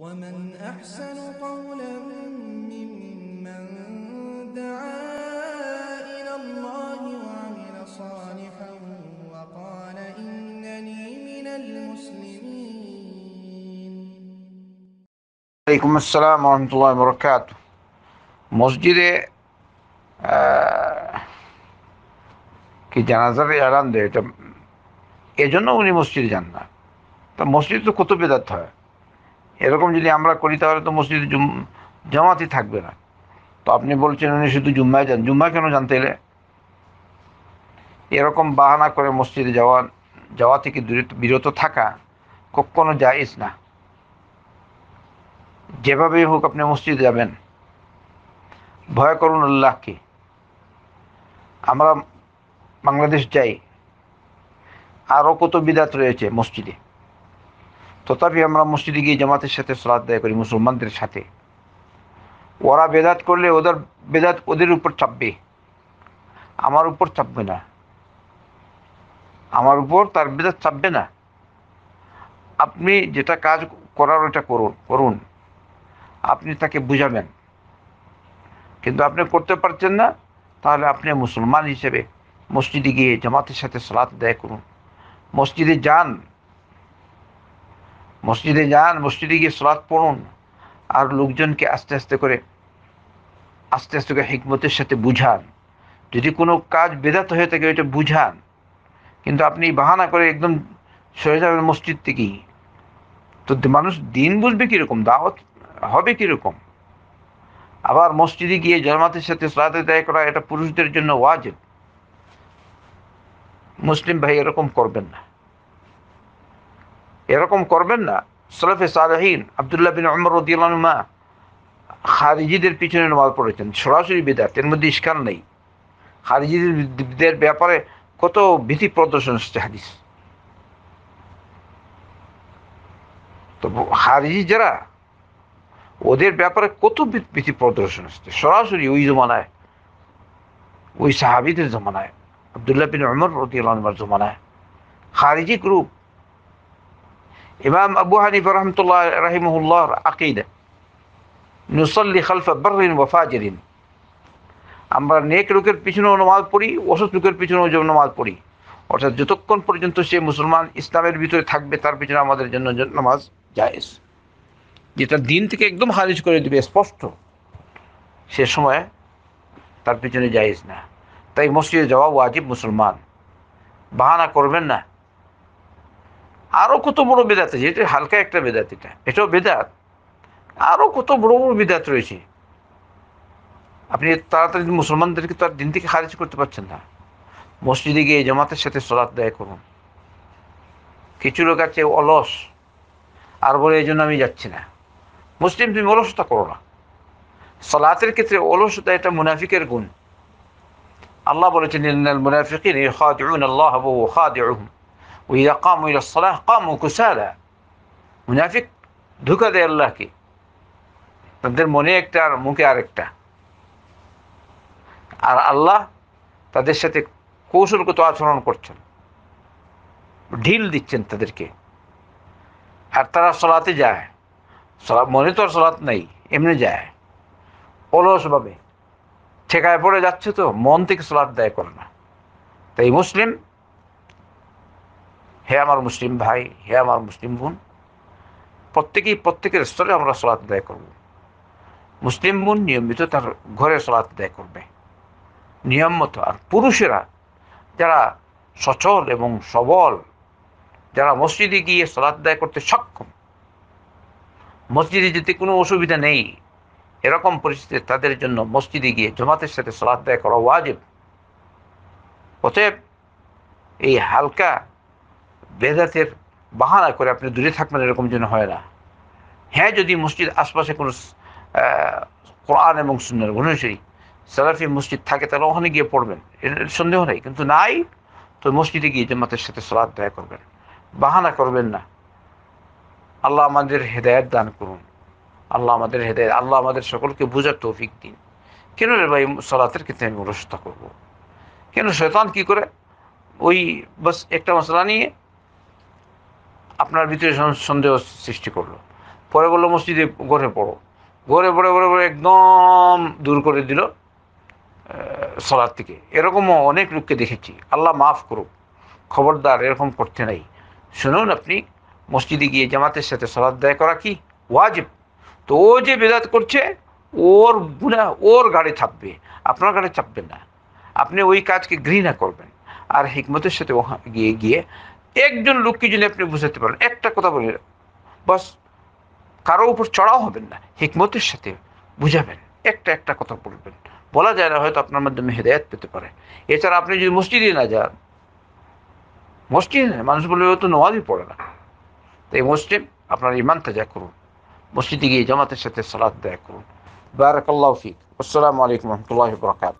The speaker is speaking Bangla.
ومن أحسن قولا ممن دعا إلى الله وعمل صالحا وقال إنني من المسلمين عليكم السلام ورحمة الله وبركاته مسجد কি জানাজার এলান দেয় এটা এজন্য উনি মসজিদে যান না তা মসজিদ তো কত বেদাত হয় এরকম যদি আমরা করি তাহলে তো মসজিদে জামাতই থাকবে না তো আপনি বলছেন উনি শুধু জুম্মায় যান জুম্মা কেন জানতে এলে এরকম বাহানা করে মসজিদে যাওয়া যাওয়া থেকে বিরত থাকা কখনো যাইস না যেভাবেই হোক আপনি মসজিদে যাবেন ভয় করুন আল্লাহকে আমরা বাংলাদেশ যাই আরও কত বিদাত রয়েছে মসজিদে তথাপি আমরা মসজিদে গিয়ে জামাতের সাথে সলাদ দেয় করি মুসলমানদের সাথে ওরা বেদাত করলে ওদের বেদাত ওদের উপর চাপবে আমার উপর চাপবে না আমার উপর তার বেদাত চাপবে না আপনি যেটা কাজ করার ওটা করুন করুন আপনি তাকে বুঝাবেন কিন্তু আপনি করতে পারছেন না তাহলে আপনি মুসলমান হিসেবে মসজিদে গিয়ে জামাতের সাথে সালাদ দেয় করুন মসজিদে যান মসজিদে যান মসজিদে গিয়ে সলাদ পড়ুন আর লোকজনকে আস্তে আস্তে করে আস্তে আস্তে করে হিকমতের সাথে বুঝান যদি কোনো কাজ বেদাত হয়ে থাকে ওইটা বুঝান কিন্তু আপনি বাহানা করে একদম সরে যাবেন মসজিদ থেকেই তো মানুষ দিন বুঝবে কীরকম দাওয়াত হবে কীরকম আবার মসজিদে গিয়ে জলমাতের সাথে সলাতে দায় করা এটা পুরুষদের জন্য ওয়াজেব মুসলিম ভাই এরকম করবেন না এরকম করবেন না সলফে সালহীন আবদুল্লাহ বিন অমর রদিয়াল খারিজিদের পিছনে নামাজ পড়েছেন সরাসরি বিদাত এর মধ্যে ইস্কার নেই খারিজিদের ব্যাপারে কত ভীতি প্রদর্শন হচ্ছে হাদিস তো হারিজি যারা ওদের ব্যাপারে কত ভীতি প্রদর্শন হচ্ছে সরাসরি ওই জমানায় ওই সাহাবিদের জমানায় আবদুল্লাহ বিন অমর রদিয়াল জমানায় খারিজি গ্রুপ ইমাম আবু হানিফ রহমতুল্লাহ রাহিমুল্লাহ আকিদা নুসল্লি খালফা বরিন ওয়ফাজরিন আমরা নেক লোকের পিছনেও নমাজ পড়ি অসুস্থ লোকের পিছনেও যে নমাজ পড়ি অর্থাৎ যতক্ষণ পর্যন্ত সে মুসলমান ইসলামের ভিতরে থাকবে তার পিছনে আমাদের জন্য নামাজ জায়েজ যেটা দিন থেকে একদম খারিজ করে দিবে স্পষ্ট সে সময় তার পিছনে জায়েজ না তাই মসজিদে যাওয়া ওয়াজিব মুসলমান বাহানা করবেন না আরও কত বড় বেদাত আছে এটা হালকা একটা বেদাত এটা এটাও বেদাত আরও কত বড় বড় বেদাত রয়েছে আপনি তাড়াতাড়ি মুসলমানদেরকে তো আর দিন থেকে খারিজ করতে পারছেন না মসজিদে গিয়ে জামাতের সাথে সলাত দেয় করুন কিছু লোক আছে অলস আর বলে এই জন্য আমি যাচ্ছি না মুসলিম তুমি অলসতা করো না সালাতের ক্ষেত্রে অলসতা এটা মুনাফিকের গুণ আল্লাহ বলেছেন মুনাফিকিন আল্লাহ وإذا قاموا إلى الصلاة قاموا كسالى মুনাফিক ধোকা দেয় আল্লাহকে তাদের মনে একটা আর মুখে আরেকটা আর আল্লাহ তাদের সাথে কৌশলগত আচরণ করছেন ঢিল দিচ্ছেন তাদেরকে আর তারা সলাতে যায় সলা মনে তো আর সলাত নেই এমনি যায় অলসভাবে ঠেকায় পড়ে যাচ্ছে তো মন থেকে সলাত দেয় করে না তাই মুসলিম হে আমার মুসলিম ভাই হে আমার মুসলিম বোন প্রত্যেকেই প্রত্যেকের স্তরে আমরা সলাত আদায় করব মুসলিম বোন নিয়মিত তার ঘরে সলাত আদায় করবে নিয়ম মতো আর পুরুষেরা যারা সচল এবং সবল যারা মসজিদে গিয়ে সলাত আদায় করতে সক্ষম মসজিদে যেতে কোনো অসুবিধা নেই এরকম পরিস্থিতি তাদের জন্য মসজিদে গিয়ে জমাতের সাথে সলাত আদায় করা ওয়াজিব অতএব এই হালকা বেদাতের বাহানা করে আপনি দূরে থাকবেন এরকম যেন হয় না হ্যাঁ যদি মসজিদ আশপাশে কোনো কোরআন এবং সুন্দর অনুসারী সালাফি মসজিদ থাকে তাহলে ওখানে গিয়ে পড়বেন সন্দেহ নেই কিন্তু নাই তো মসজিদে গিয়ে জামাতের সাথে সলাদ দেয়া করবেন বাহানা করবেন না আল্লাহ আমাদের হেদায়ত দান করুন আল্লাহ আমাদের হেদায়ত আল্লাহ আমাদের সকলকে বোঝার তৌফিক দিন কেন রে ভাই সলাতের ক্ষেত্রে আমি অলসতা করবো কেন শৈতান কী করে ওই বাস একটা মশলা নিয়ে আপনার ভিতরে সন্দেহ সৃষ্টি করলো পরে বললো মসজিদে ঘরে পড়ো ঘরে পড়ে পড়ে পড়ে একদম দূর করে দিল সলার থেকে এরকমও অনেক লোককে দেখেছি আল্লাহ মাফ করুক খবরদার এরকম করতে নাই শুনুন আপনি মসজিদে গিয়ে জামাতের সাথে সলাদ দায় করা কি ওয়াজিব তো ও যে বেদাত করছে ওর বুনা ওর গাড়ি থাকবে আপনার গাড়ি চাপবে না আপনি ওই কাজকে ঘৃণা করবেন আর হিকমতের সাথে ওহা গিয়ে গিয়ে একজন লোককে যদি আপনি বুঝাতে পারেন একটা কথা বলে বাস কারো উপর চড়াও হবেন না হিকমতের সাথে বুঝাবেন একটা একটা কথা বলবেন বলা যায় না হয়তো আপনার মাধ্যমে হেদায়ত পেতে পারে এছাড়া আপনি যদি মসজিদে না যান মসজিদে না মানুষ বলে তো নমাজই পড়ে না তাই মসজিদ আপনার ইমান তাজা করুন মসজিদে গিয়ে জামাতের সাথে সালাদ দেয়া করুন বারাকাল্লাহ ফিক আসসালামু আলাইকুম রহমতুল্লাহ বরকাত